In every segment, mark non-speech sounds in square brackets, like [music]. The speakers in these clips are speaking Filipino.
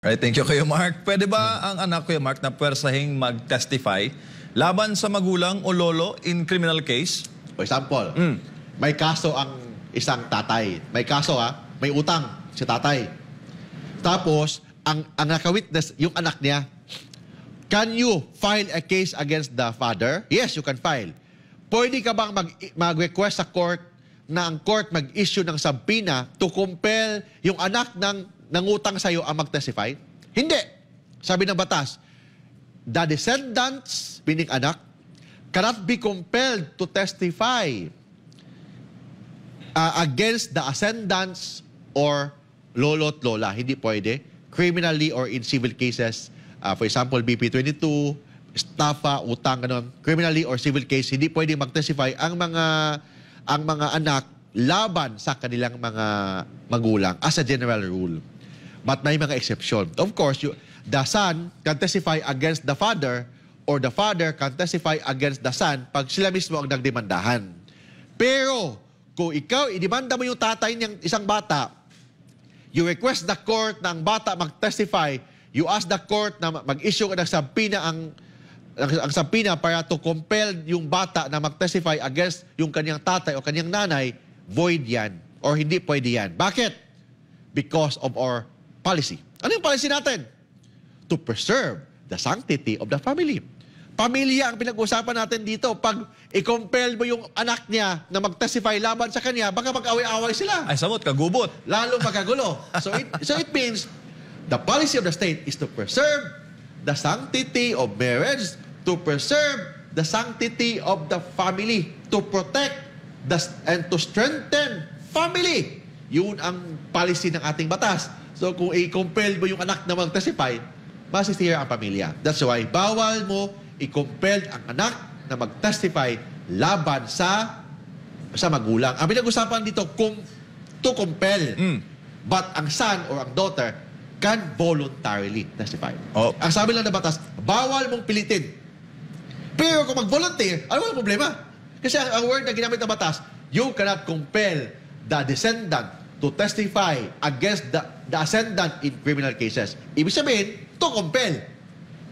Right, thank you Kuya Mark. Pwede ba ang anak Kuya Mark na pwersahing mag-testify laban sa magulang o lolo in criminal case? For example, mm. may kaso ang isang tatay. May kaso ha, may utang si tatay. Tapos, ang, ang nakawitness, yung anak niya, can you file a case against the father? Yes, you can file. Pwede ka bang mag, mag-request sa court na ang court mag-issue ng sampina to compel yung anak ng nangutang sa'yo ang mag-testify? Hindi. Sabi ng batas, the descendants, meaning anak, cannot be compelled to testify uh, against the ascendants or lolo't lola. Hindi pwede. Criminally or in civil cases, uh, for example, BP22, estafa, utang, ganun. Criminally or civil case, hindi pwede mag-testify ang mga, ang mga anak laban sa kanilang mga magulang as a general rule. But may mga exception. Of course, you, the son can testify against the father or the father can testify against the son pag sila mismo ang nagdemandahan. Pero, kung ikaw, idemanda mo yung tatay niyang isang bata, you request the court na ang bata mag-testify, you ask the court na mag-issue ng sampina ang ang, ang sampina para to compel yung bata na mag-testify against yung kanyang tatay o kanyang nanay, void yan or hindi pwede yan. Bakit? Because of our policy. Ano yung policy natin? To preserve the sanctity of the family. Pamilya ang pinag-uusapan natin dito. Pag i-compel mo yung anak niya na mag-testify laban sa kanya, baka mag-away-away sila. Ay, samot, kagubot. Lalo magkagulo. so, it, so it means the policy of the state is to preserve the sanctity of marriage, to preserve the sanctity of the family, to protect the, and to strengthen family. Yun ang policy ng ating batas. So kung i-compel mo yung anak na magtestified, masisira ang pamilya. That's why bawal mo i-compel ang anak na magtestify laban sa sa magulang. Ang pinag-usapan dito, kung to compel. Mm. But ang son or ang daughter can voluntarily testify. Oh. Ang sabi lang na batas, bawal mong pilitin. Pero kung mag-volunteer, ano walang problema? Kasi ang, ang word na ginamit ng batas, you cannot compel the descendant to testify against the, the ascendant in criminal cases. Ibig sabihin, to compel.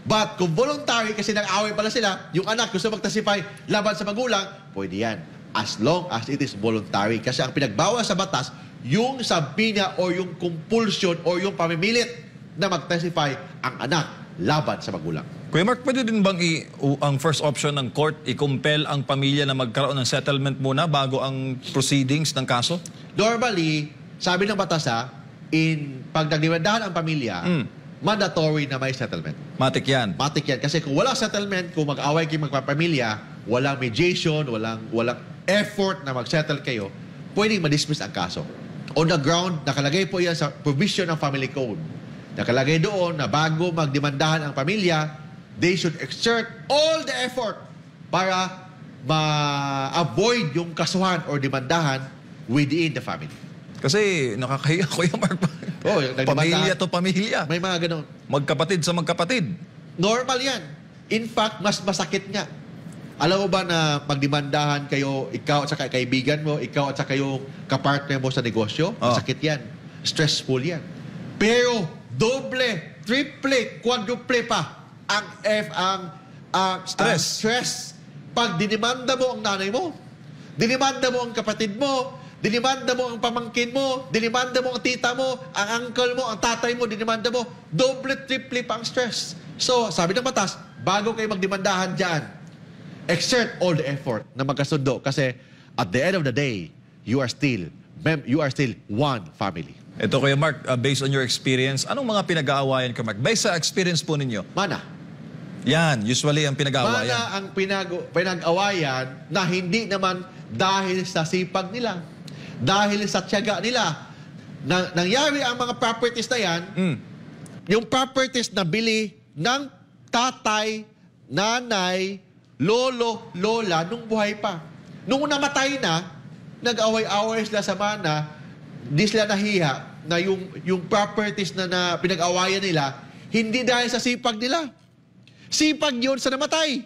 But kung voluntary, kasi nag-away pala sila, yung anak gusto mag-testify laban sa magulang, pwede yan. As long as it is voluntary. Kasi ang pinagbawal sa batas, yung sabina o yung compulsion o yung pamimilit na mag-testify ang anak laban sa magulang. Kuya Mark, pwede din bang i, ang first option ng court, i-compel ang pamilya na magkaroon ng settlement muna bago ang proceedings ng kaso? Normally, sabi ng batas ha, in, pag nagliwendahan ang pamilya, Mm. mandatory na may settlement. Matik yan. Matik yan. Kasi kung wala settlement, kung mag-away kayo magpapamilya, walang mediation, walang, walang effort na mag-settle kayo, pwedeng ma-dismiss ang kaso. On the ground, nakalagay po yan sa provision ng family code. Nakalagay doon na bago magdemandahan ang pamilya, they should exert all the effort para ma-avoid yung kasuhan or demandahan within the family. Kasi nakakahiya [laughs] ko yung Mark. Oh, pamilya to pamilya. May mga ganun. Magkapatid sa magkapatid. Normal yan. In fact, mas masakit nga. Alam mo ba na pagdimandahan kayo, ikaw at saka kaibigan mo, ikaw at saka yung kapartner mo sa negosyo, ah. masakit yan. Stressful yan. Pero doble, triple, quadruple pa ang F ang uh, stress. Ang stress. Pag dinimanda mo ang nanay mo, dinimanda mo ang kapatid mo, Dinimanda mo ang pamangkin mo, dinimanda mo ang tita mo, ang uncle mo, ang tatay mo, dinimanda mo. Double, triple pang stress. So, sabi ng batas, bago kayo magdimandahan dyan, exert all the effort na magkasundo kasi at the end of the day, you are still mem you are still one family. Ito Kuya Mark, uh, based on your experience, anong mga pinag-aawayan ka Mark? Based sa experience po ninyo? Mana. Yan, usually ang pinag-aawayan. Mana ang pinag-aawayan na hindi naman dahil sa sipag nila dahil sa tiyaga nila. Nang nangyari ang mga properties na yan, mm. yung properties na bili ng tatay, nanay, lolo, lola nung buhay pa. Nung namatay na, nag-away-away sila sa mana, di sila nahiha na yung, yung properties na, na pinag-awayan nila, hindi dahil sa sipag nila. Sipag yun sa namatay.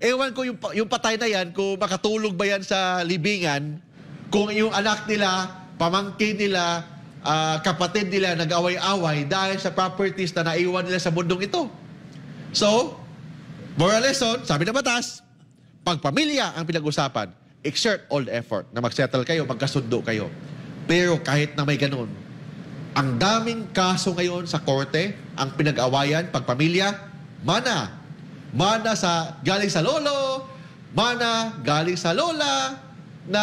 Ewan ko yung, yung patay na yan, kung makatulog ba yan sa libingan, kung yung anak nila, pamangkin nila, uh, kapatid nila nag-away-away dahil sa properties na naiwan nila sa mundong ito. So, moral lesson, sabi ng batas, pagpamilya ang pinag-usapan, exert all the effort na magsettle kayo, magkasundo kayo. Pero kahit na may ganun, ang daming kaso ngayon sa korte, ang pinag-awayan, pagpamilya, mana. Mana sa galing sa lolo, mana galing sa lola, na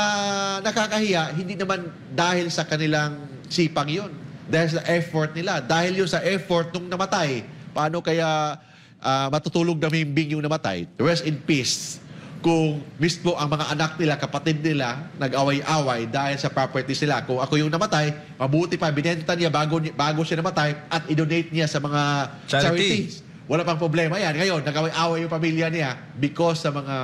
nakakahiya, hindi naman dahil sa kanilang sipang yun. Dahil sa effort nila. Dahil yun sa effort nung namatay. Paano kaya uh, matutulog na mimbing yung namatay? Rest in peace. Kung mismo ang mga anak nila, kapatid nila, nag-away-away dahil sa property nila. Kung ako yung namatay, mabuti pa, binenta niya bago, bago siya namatay at idonate niya sa mga Charity. charities. Wala pang problema yan. Ngayon, nag-away-away yung pamilya niya because sa mga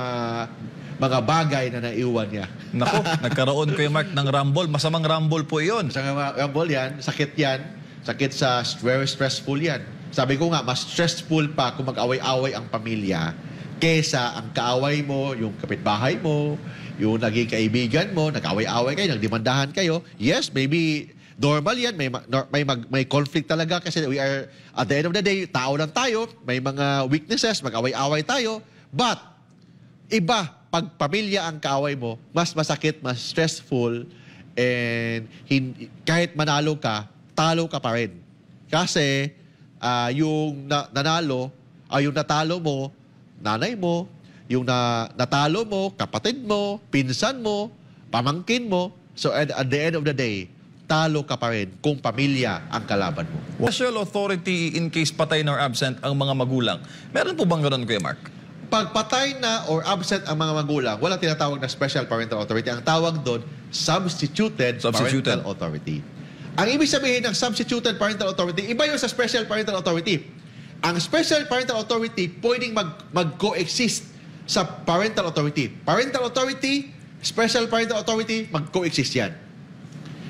mga bagay na naiwan niya. Nako, [laughs] nagkaroon ko yung Mark ng rumble. Masamang rumble po iyon. Masamang rumble yan, sakit yan. Sakit sa very stressful yan. Sabi ko nga, mas stressful pa kung mag-away-away ang pamilya kesa ang kaaway mo, yung kapitbahay mo, yung naging kaibigan mo, nag-away-away kayo, nagdimandahan kayo. Yes, maybe normal yan. May, may, mag, may conflict talaga kasi we are, at the end of the day, tao lang tayo. May mga weaknesses, mag-away-away tayo. But, iba pag pamilya ang kaaway mo, mas masakit, mas stressful, and hin- kahit manalo ka, talo ka pa rin. Kasi uh, yung na- nanalo, uh, yung natalo mo, nanay mo, yung na- natalo mo, kapatid mo, pinsan mo, pamangkin mo. So at, at the end of the day, talo ka pa rin kung pamilya ang kalaban mo. Special authority in case patay nor absent ang mga magulang. Meron po bang ganun, Kuya Mark? pagpatay na or absent ang mga magulang, wala tinatawag na special parental authority. Ang tawag doon, substituted, substituted. parental authority. Ang ibig sabihin ng substituted parental authority, iba yung sa special parental authority. Ang special parental authority pwedeng mag, mag-coexist sa parental authority. Parental authority, special parental authority, mag-coexist yan.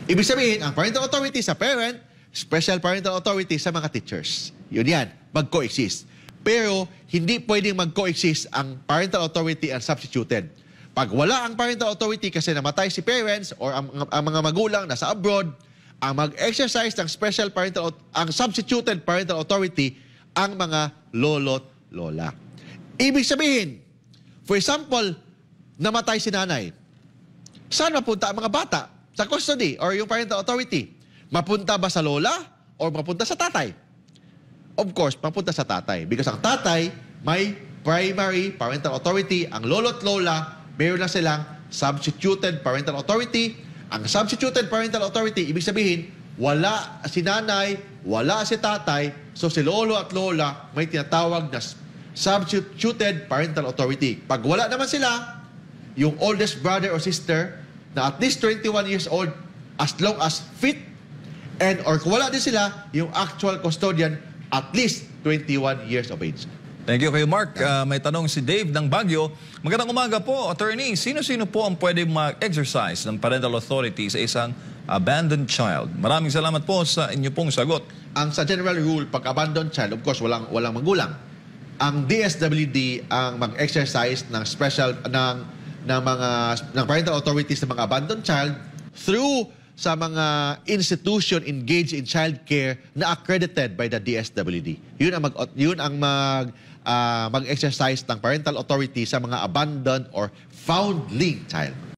Ibig sabihin, ang parental authority sa parent, special parental authority sa mga teachers. Yun yan, mag-coexist. Pero hindi pwedeng mag-coexist ang parental authority and substituted. Pag wala ang parental authority kasi namatay si parents or ang, ang, ang mga magulang nasa abroad, ang mag-exercise ng special parental ang substituted parental authority ang mga lolo't lola. Ibig sabihin, for example, namatay si nanay. Saan mapunta ang mga bata? Sa custody or yung parental authority? Mapunta ba sa lola or mapunta sa tatay? of course, papunta sa tatay. Because ang tatay, may primary parental authority. Ang lolo at lola, mayroon na silang substituted parental authority. Ang substituted parental authority, ibig sabihin, wala si nanay, wala si tatay, so si lolo at lola may tinatawag na substituted parental authority. Pag wala naman sila, yung oldest brother or sister na at least 21 years old, as long as fit, and or kung wala din sila, yung actual custodian at least 21 years of age. Thank you kayo, Mark. Uh, may tanong si Dave ng Baguio. Magandang umaga po, attorney. Sino-sino po ang pwede mag-exercise ng parental authority sa isang abandoned child? Maraming salamat po sa inyo pong sagot. Ang sa general rule, pag abandoned child, of course, walang, walang magulang. Ang DSWD ang mag-exercise ng special ng ng mga ng parental authorities ng mga abandoned child through sa mga institution engaged in child care na accredited by the DSWD. Yun ang mag yun ang mag uh, mag-exercise ng parental authority sa mga abandoned or foundling child.